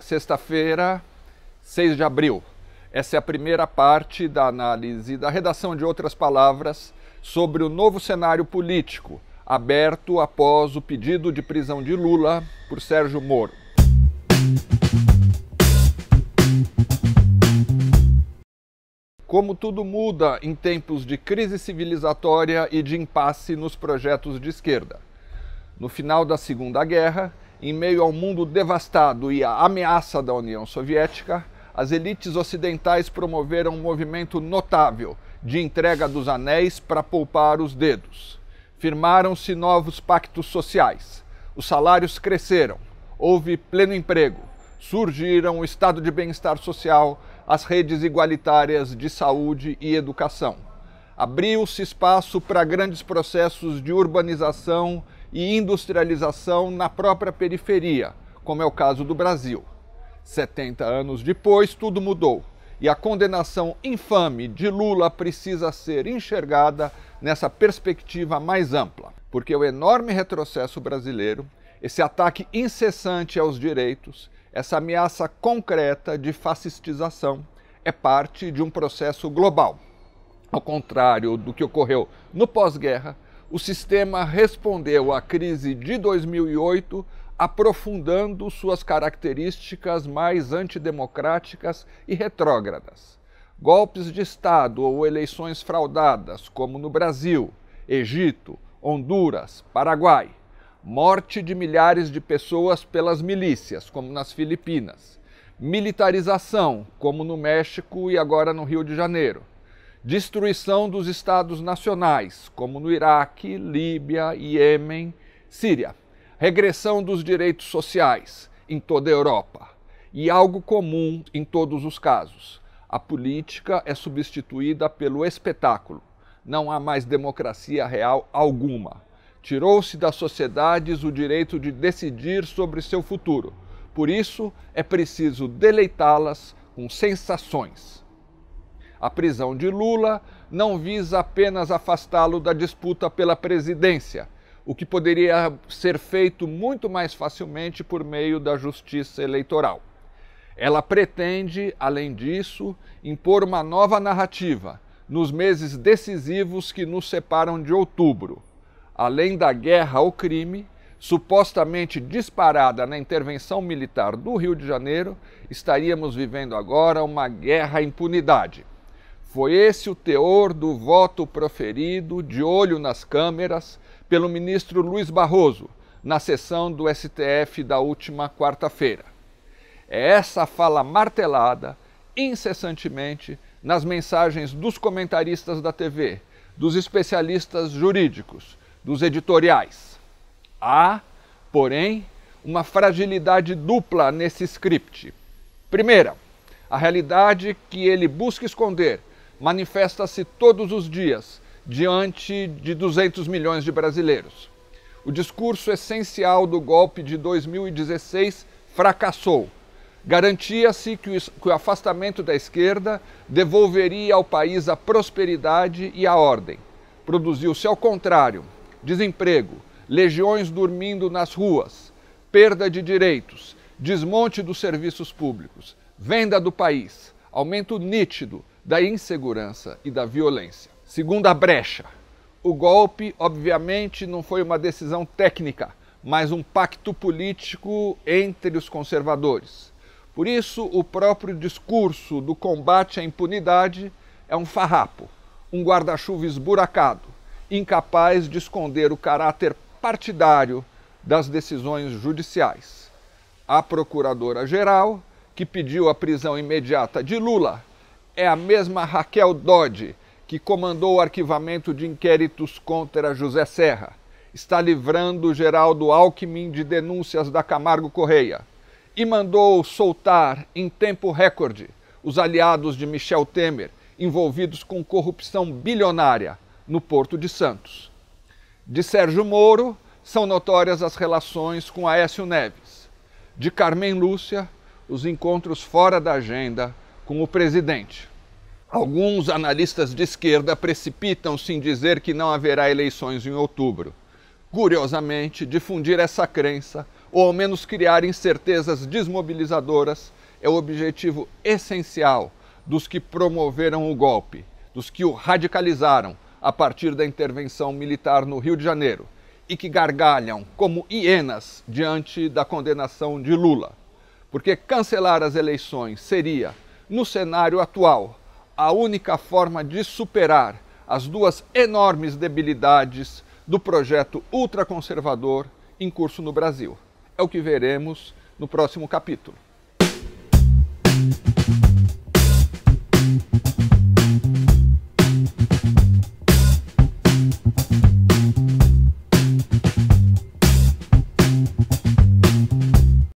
sexta-feira, 6 de abril. Essa é a primeira parte da análise da redação de outras palavras sobre o novo cenário político aberto após o pedido de prisão de Lula por Sérgio Moro. Como tudo muda em tempos de crise civilizatória e de impasse nos projetos de esquerda. No final da Segunda Guerra, em meio ao mundo devastado e à ameaça da União Soviética, as elites ocidentais promoveram um movimento notável de entrega dos anéis para poupar os dedos. Firmaram-se novos pactos sociais. Os salários cresceram. Houve pleno emprego. Surgiram o estado de bem-estar social, as redes igualitárias de saúde e educação abriu-se espaço para grandes processos de urbanização e industrialização na própria periferia, como é o caso do Brasil. 70 anos depois, tudo mudou e a condenação infame de Lula precisa ser enxergada nessa perspectiva mais ampla, porque o enorme retrocesso brasileiro, esse ataque incessante aos direitos, essa ameaça concreta de fascistização é parte de um processo global ao contrário do que ocorreu no pós-guerra, o sistema respondeu à crise de 2008 aprofundando suas características mais antidemocráticas e retrógradas. Golpes de Estado ou eleições fraudadas, como no Brasil, Egito, Honduras, Paraguai. Morte de milhares de pessoas pelas milícias, como nas Filipinas. Militarização, como no México e agora no Rio de Janeiro destruição dos estados nacionais, como no Iraque, Líbia, Iêmen, Síria, regressão dos direitos sociais em toda a Europa. E algo comum em todos os casos: a política é substituída pelo espetáculo. Não há mais democracia real alguma. Tirou-se das sociedades o direito de decidir sobre seu futuro. Por isso, é preciso deleitá-las com sensações a prisão de Lula não visa apenas afastá-lo da disputa pela presidência, o que poderia ser feito muito mais facilmente por meio da justiça eleitoral. Ela pretende, além disso, impor uma nova narrativa nos meses decisivos que nos separam de outubro. Além da guerra ao crime, supostamente disparada na intervenção militar do Rio de Janeiro, estaríamos vivendo agora uma guerra à impunidade. Foi esse o teor do voto proferido, de olho nas câmeras, pelo ministro Luiz Barroso, na sessão do STF da última quarta-feira. É essa fala martelada, incessantemente, nas mensagens dos comentaristas da TV, dos especialistas jurídicos, dos editoriais. Há, porém, uma fragilidade dupla nesse script. Primeira, a realidade que ele busca esconder manifesta-se todos os dias diante de 200 milhões de brasileiros. O discurso essencial do golpe de 2016 fracassou. Garantia-se que, o afastamento da esquerda devolveria ao país a prosperidade e a ordem. Produziu-se ao contrário: desemprego, legiões dormindo nas ruas, perda de direitos, desmonte dos serviços públicos, venda do país, aumento nítido da insegurança e da violência. Segunda brecha. O golpe, obviamente, não foi uma decisão técnica, mas um pacto político entre os conservadores. Por isso, o próprio discurso do combate à impunidade é um farrapo, um guarda-chuva esburacado, incapaz de esconder o caráter partidário das decisões judiciais. A procuradora-geral, que pediu a prisão imediata de Lula, é a mesma Raquel Dodge que comandou o arquivamento de inquéritos contra José Serra. Está livrando Geraldo Alckmin de denúncias da Camargo Correia. E mandou soltar, em tempo recorde, os aliados de Michel Temer, envolvidos com corrupção bilionária no Porto de Santos. De Sérgio Moro, são notórias as relações com Aécio Neves. De Carmen Lúcia, os encontros fora da agenda com o presidente. Alguns analistas de esquerda precipitam-se em dizer que não haverá eleições em outubro. Curiosamente, difundir essa crença, ou ao menos criar incertezas desmobilizadoras, é o objetivo essencial dos que promoveram o golpe, dos que o radicalizaram a partir da intervenção militar no Rio de Janeiro e que gargalham como hienas diante da condenação de Lula. Porque cancelar as eleições seria, no cenário atual, a única forma de superar as duas enormes debilidades do projeto ultraconservador em curso no Brasil. É o que veremos no próximo capítulo.